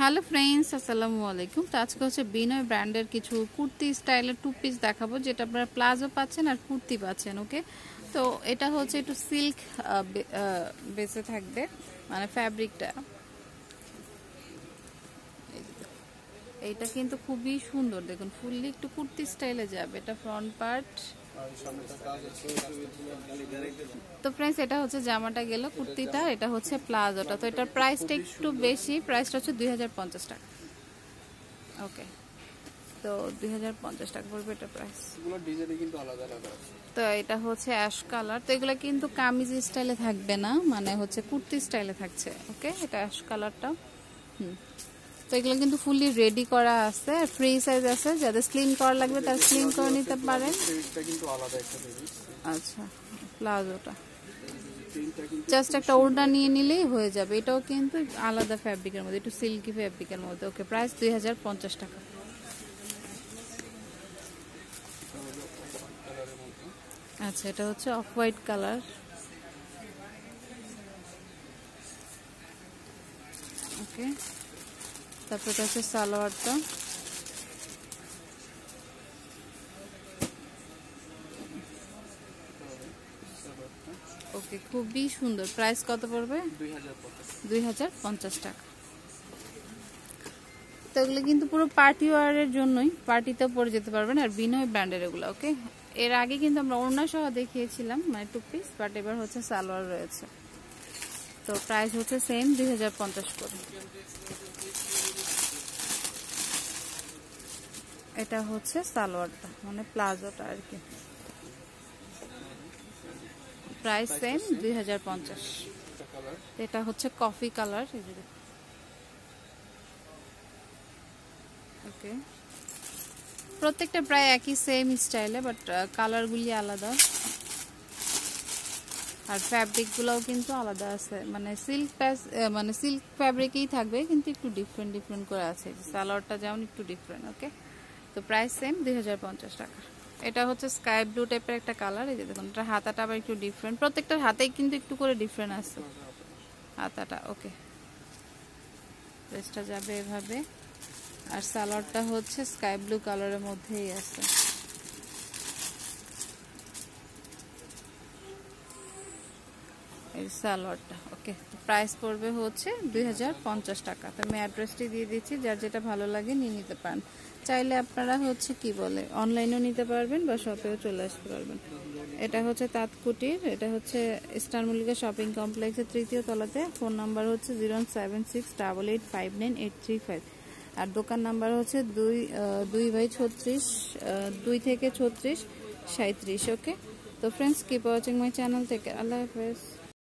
hello friends আসসালামু আলাইকুম তো আজকে হচ্ছে বিনয় ব্র্যান্ডের কিছু কুর্তি স্টাইলের টু পিস দেখাবো যেটা আপনারা প্লাজো পাচ্ছেন আর কুর্তি পাচ্ছেন ওকে তো এটা হচ্ছে একটু সিল্ক বেঁচে থাকবে মানে ফ্যাব্রিকটা এইটা কিন্তু খুবই সুন্দর দেখুন ফুললি একটু কুর্তি স্টাইলে যাবে এটা ফ্রন্ট পার্ট তো ফ্রেন্ডস এটা হচ্ছে জামাটা গেল কুর্তিটা এটা হচ্ছে প্লাজোটা তো এটার প্রাইসটা একটু বেশি প্রাইসটা হচ্ছে দুই টাকা ওকে তো দুই টাকা পড়বে এটা প্রাইস তো এটা হচ্ছে অ্যাশ কালার তো এগুলো কিন্তু কামিজ স্টাইলে থাকবে না মানে হচ্ছে কুর্তি স্টাইলে থাকছে ওকে এটা অ্যাশ কালারটা হুম তো এগুলো কিন্তু ফুললি রেডি করা আছে ফ্রি সাইজ আছে যাদের স্লিম করা লাগবে তার স্লিম করে নিতে পারে আচ্ছা প্লাজোটা জাস্ট একটা ওড়না নিয়ে নিলেই হয়ে যাবে এটাও কিন্তু আলাদা ফ্যাব্রিকের মধ্যে একটু সিল্কি ফ্যাব্রিকের মধ্যে ওকে প্রাইস দুই টাকা আচ্ছা এটা হচ্ছে অফ হোয়াইট কালার ওকে তারপর আছে হচ্ছে সালোয়ারটা ওকে খুবই সুন্দর প্রাইস কত পড়বে দুই হাজার পঞ্চাশ টাকা তো এগুলো কিন্তু পুরো পার্টি ওয়ারের জন্যই পার্টিতেও পরে যেতে পারবেন আর বিনয় ব্র্যান্ডের এগুলো ওকে এর আগে কিন্তু আমরা অন্য সহ দেখিয়েছিলাম মানে টু পিস বাট এবার হচ্ছে সালোয়ার রয়েছে তো প্রাইস হচ্ছে সেম দুই করে এটা হচ্ছে সালোয়ারটা মানে প্লাজোটা আর কি প্রাইস সেম দুই এটা হচ্ছে কফি কালার ওকে প্রত্যেকটা প্রায় একই সেম স্টাইলে বাট কালারগুলি আলাদা আর ফ্যাব্রিকগুলোও কিন্তু আলাদা আছে মানে সিল্ক মানে সিল্ক ফ্যাব্রিকেই থাকবে কিন্তু একটু ডিফারেন্ট ডিফারেন্ট করে আছে সালোয়ারটা যেমন একটু ডিফারেন্ট ওকে তো প্রাইস সেম দুই টাকা এটা হচ্ছে স্কাই ব্লু টাইপের একটা কালার এই যে দেখুন এটা হাতাটা আবার একটু ডিফারেন্ট প্রত্যেকটার হাতেই কিন্তু একটু করে ডিফারেন্ট আছে হাতাটা ওকে ড্রেসটা যাবে এভাবে আর সালোয়ারটা হচ্ছে স্কাই ব্লু কালারের মধ্যেই আছে এই স্যালাডটা ওকে প্রাইস পড়বে হচ্ছে দুই টাকা তো আমি অ্যাড্রেসটি দিয়ে দিচ্ছি যার যেটা ভালো লাগে নিয়ে নিতে পারেন চাইলে আপনারা হচ্ছে কি বলে অনলাইনেও নিতে পারবেন বা শপেও চলে আসতে পারবেন এটা হচ্ছে তাঁতকুটির এটা হচ্ছে স্টার মল্লিকা শপিং কমপ্লেক্সের তৃতীয় তলাতে ফোন নাম্বার হচ্ছে zero seven six double eight five nine eight three five আর দোকান নাম্বার হচ্ছে দুই দুই বাই ছত্রিশ দুই থেকে ছত্রিশ সাঁত্রিশ ওকে তো friends keep watching my channel থেকে আল্লাহ হাফেজ